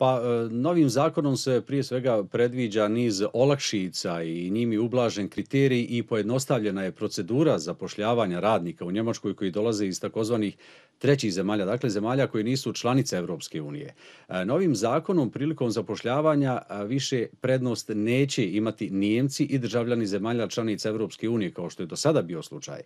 Pa e, novim zakonom se prije svega predviđa niz olakšica i njimi ublažen kriterij i pojednostavljena je procedura zapošljavanja radnika u Njemačkoj koji dolaze iz takozvanih trećih zemalja, dakle zemalja koji nisu članice Evropske unije. E, novim zakonom prilikom zapošljavanja e, više prednost neće imati Nijemci i državljani zemalja članice Evropske unije, kao što je do sada bio slučaj.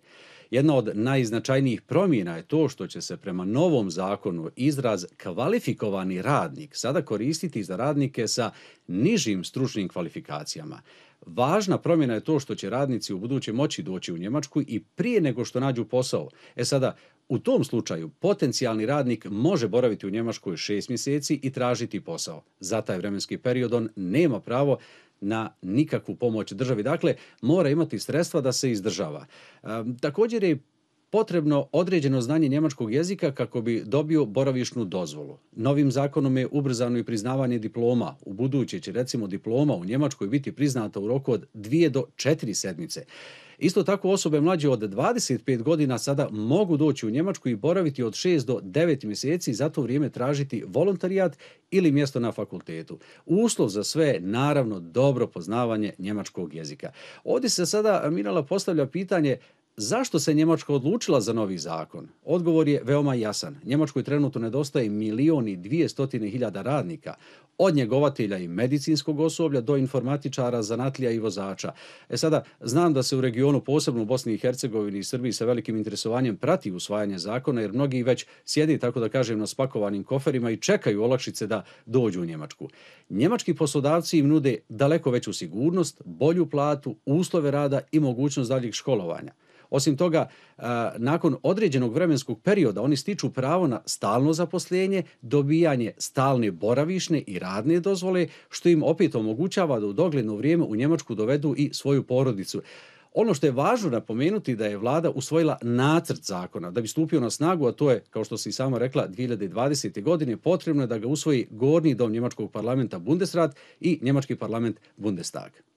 Jedna od najznačajnijih promjena je to što će se prema novom zakonu izraz kvalifikovani radnik sada koristiti za radnike sa nižim stručnim kvalifikacijama. Važna promjena je to što će radnici u buduće moći doći u Njemačku i prije nego što nađu posao. E sada, u tom slučaju potencijalni radnik može boraviti u Njemačkoj šest mjeseci i tražiti posao. Za taj vremenski period on nema pravo na nikakvu pomoć državi. Dakle, mora imati sredstva da se izdržava. E, također je potrebno određeno znanje njemačkog jezika kako bi dobio boravišnu dozvolu. Novim zakonom je ubrzano i priznavanje diploma. U budući će recimo diploma u Njemačkoj biti priznata u roku od 2 do 4 sedmice. Isto tako osobe mlađe od 25 godina sada mogu doći u Njemačku i boraviti od 6 do 9 mjeseci za to vrijeme tražiti volontarijat ili mjesto na fakultetu. Uslov za sve je naravno dobro poznavanje njemačkog jezika. Ovdje se sada Mirala postavlja pitanje Zašto se Njemačka odlučila za novi zakon? Odgovor je veoma jasan. Njemačkoj trenutno nedostaje milioni dvije hiljada radnika, od njegovatelja i medicinskog osoblja do informatičara, zanatlija i vozača. E sada, znam da se u regionu, posebno u Bosni i Hercegovini i Srbiji, sa velikim interesovanjem prati usvajanje zakona, jer mnogi već sjedi, tako da kažem, na spakovanim koferima i čekaju olakšice da dođu u Njemačku. Njemački poslodavci im nude daleko veću sigurnost, bolju platu, uslove rada i mogućnost daljeg školovanja. Osim toga, nakon određenog vremenskog perioda oni stiču pravo na stalno zaposlenje, dobijanje stalne boravišne i radne dozvole, što im opet omogućava da u dogledno vrijeme u Njemačku dovedu i svoju porodicu. Ono što je važno napomenuti da je vlada usvojila nacrt zakona da bi stupio na snagu, a to je, kao što se i sama rekla, 2020. godine, potrebno je da ga usvoji gornji dom Njemačkog parlamenta Bundesrat i Njemački parlament Bundestag.